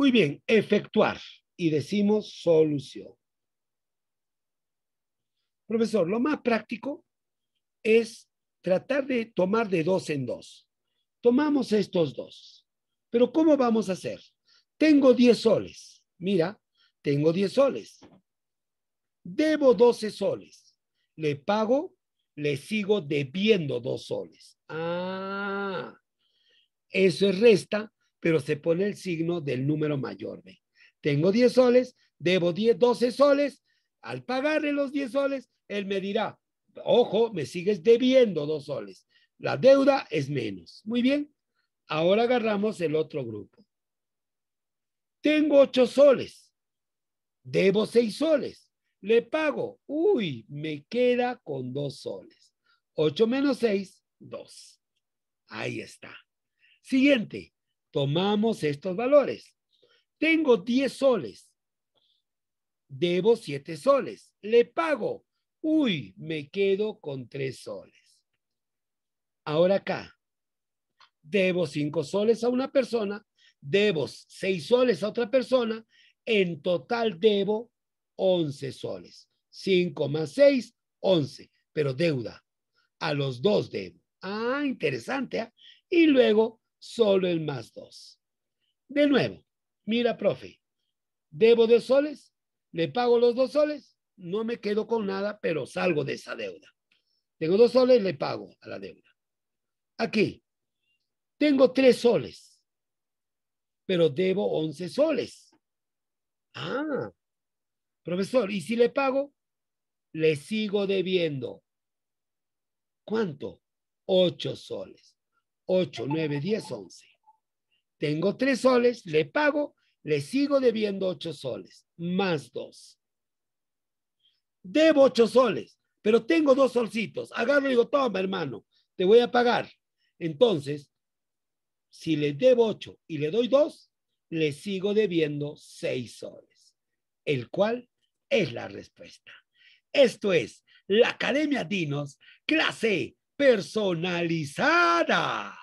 Muy bien, efectuar y decimos solución. Profesor, lo más práctico es tratar de tomar de dos en dos. Tomamos estos dos. Pero ¿cómo vamos a hacer? Tengo 10 soles. Mira, tengo 10 soles. Debo 12 soles. Le pago, le sigo debiendo dos soles. Ah, eso es resta pero se pone el signo del número mayor. Tengo 10 soles, debo 10, 12 soles. Al pagarle los 10 soles, él me dirá, ojo, me sigues debiendo 2 soles. La deuda es menos. Muy bien. Ahora agarramos el otro grupo. Tengo 8 soles, debo 6 soles. Le pago, uy, me queda con 2 soles. 8 menos 6, 2. Ahí está. Siguiente, Tomamos estos valores. Tengo 10 soles. Debo 7 soles. Le pago. Uy, me quedo con 3 soles. Ahora acá. Debo 5 soles a una persona. Debo 6 soles a otra persona. En total debo 11 soles. 5 más 6, 11. Pero deuda. A los dos debo. Ah, interesante. ¿ah? Y luego solo el más dos. De nuevo, mira, profe, debo dos soles, le pago los dos soles, no me quedo con nada, pero salgo de esa deuda. Tengo dos soles, le pago a la deuda. Aquí, tengo tres soles, pero debo once soles. Ah, profesor, ¿y si le pago? Le sigo debiendo. ¿Cuánto? Ocho soles. 8, 9, 10, 11. Tengo 3 soles, le pago, le sigo debiendo 8 soles, más 2. Debo 8 soles, pero tengo 2 solcitos. Agarro y digo, toma hermano, te voy a pagar. Entonces, si le debo 8 y le doy 2, le sigo debiendo 6 soles, el cual es la respuesta. Esto es la Academia Dinos, clase personalizada.